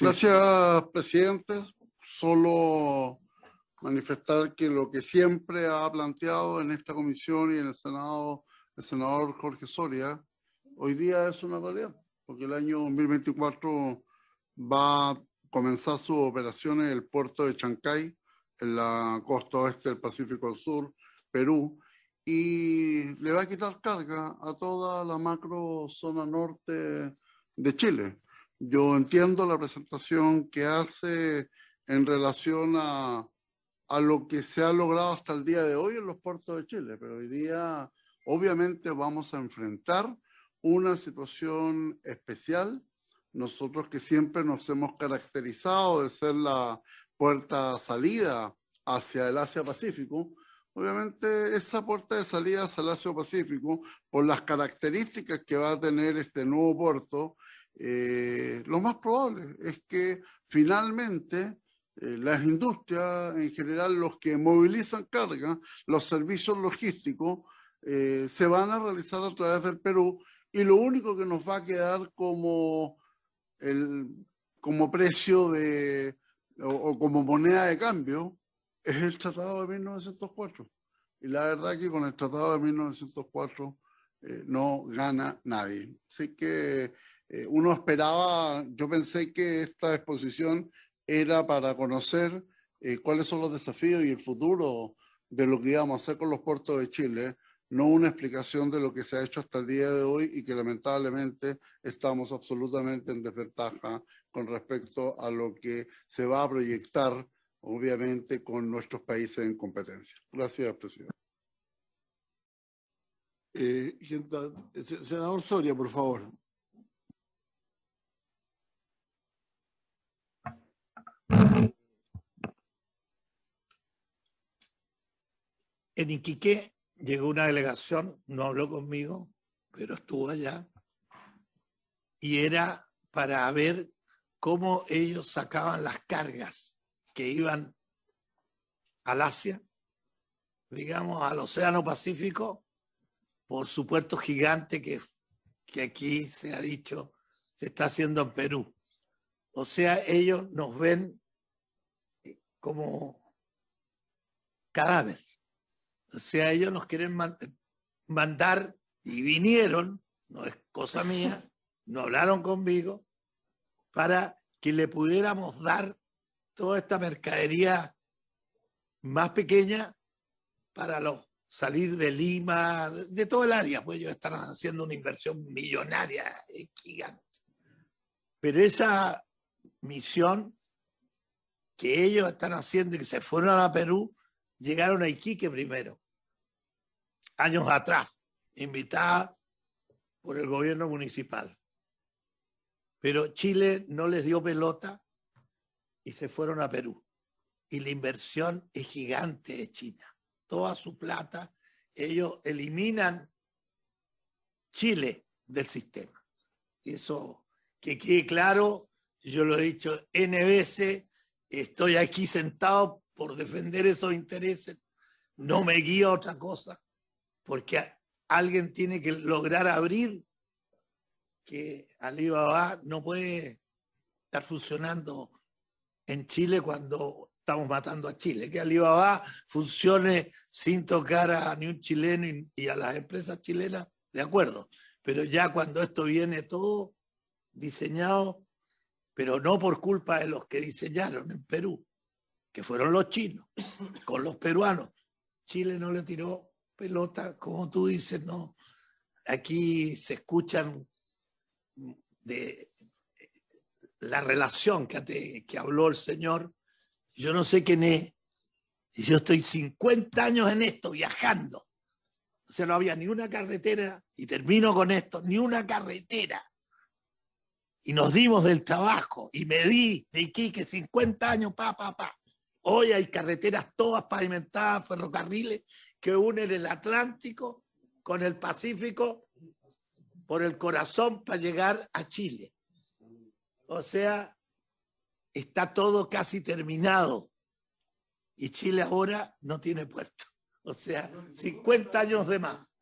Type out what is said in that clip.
Gracias, presidente. Solo manifestar que lo que siempre ha planteado en esta comisión y en el Senado el senador Jorge Soria, hoy día es una realidad, porque el año 2024 va a comenzar su sus operaciones el puerto de Chancay, en la costa oeste del Pacífico del Sur, Perú, y le va a quitar carga a toda la macro zona norte de Chile. Yo entiendo la presentación que hace en relación a, a lo que se ha logrado hasta el día de hoy en los puertos de Chile, pero hoy día obviamente vamos a enfrentar una situación especial. Nosotros que siempre nos hemos caracterizado de ser la puerta salida hacia el Asia-Pacífico, obviamente esa puerta de salida hacia el Asia-Pacífico, por las características que va a tener este nuevo puerto eh, lo más probable es que finalmente eh, las industrias en general, los que movilizan carga, los servicios logísticos, eh, se van a realizar a través del Perú y lo único que nos va a quedar como, el, como precio de, o, como moneda de cambio es el Tratado de 1904. Y la verdad que con el Tratado de 1904 no gana nadie. Así que eh, uno esperaba, yo pensé que esta exposición era para conocer eh, cuáles son los desafíos y el futuro de lo que íbamos a hacer con los puertos de Chile, no una explicación de lo que se ha hecho hasta el día de hoy y que lamentablemente estamos absolutamente en desventaja con respecto a lo que se va a proyectar, obviamente, con nuestros países en competencia. Gracias, presidente. senador eh, Soria, por favor. En Iquique llegó una delegación, no habló conmigo, pero estuvo allá, y era para ver cómo ellos sacaban las cargas que iban al Asia, digamos, al Océano Pacífico, por su puerto gigante que, que aquí se ha dicho se está haciendo en Perú. O sea, ellos nos ven como cadáveres. O sea, ellos nos quieren mandar y vinieron, no es cosa mía, no hablaron conmigo, para que le pudiéramos dar toda esta mercadería más pequeña para los salir de Lima, de, todo el área, pues ellos están haciendo una inversión millonaria, gigante. Pero esa misión que ellos están haciendo y que se fueron a Perú, llegaron a Iquique primero años atrás, invitada por el gobierno municipal. Pero Chile no les dio pelota y se fueron a Perú. Y la inversión es gigante de China. Toda su plata, ellos eliminan Chile del sistema. Eso que quede claro, yo lo he dicho N veces, estoy aquí sentado por defender esos intereses, no me guía otra cosa porque alguien tiene que lograr abrir que Alibaba no puede estar funcionando en Chile cuando estamos matando a Chile. Que Alibaba funcione sin tocar a ni un chileno y, a las empresas chilenas, de acuerdo. Pero ya cuando esto viene todo diseñado, pero no por culpa de los que diseñaron en Perú, que fueron los chinos, con los peruanos. Chile no le tiró pelota, como tú dices, no. Aquí se escuchan de la relación que, que habló el Señor. Yo no sé quién es. Y yo estoy 50 años en esto, viajando. O sea, no había ni una carretera, y termino con esto, ni una carretera. Y nos dimos del trabajo, y me di de que 50 años, pa, pa, pa. Hoy hay carreteras todas pavimentadas, ferrocarriles, que unen el Atlántico con el Pacífico por el corazón para llegar a Chile. O sea, está todo casi terminado y Chile ahora no tiene puerto. O sea, 50 años de más.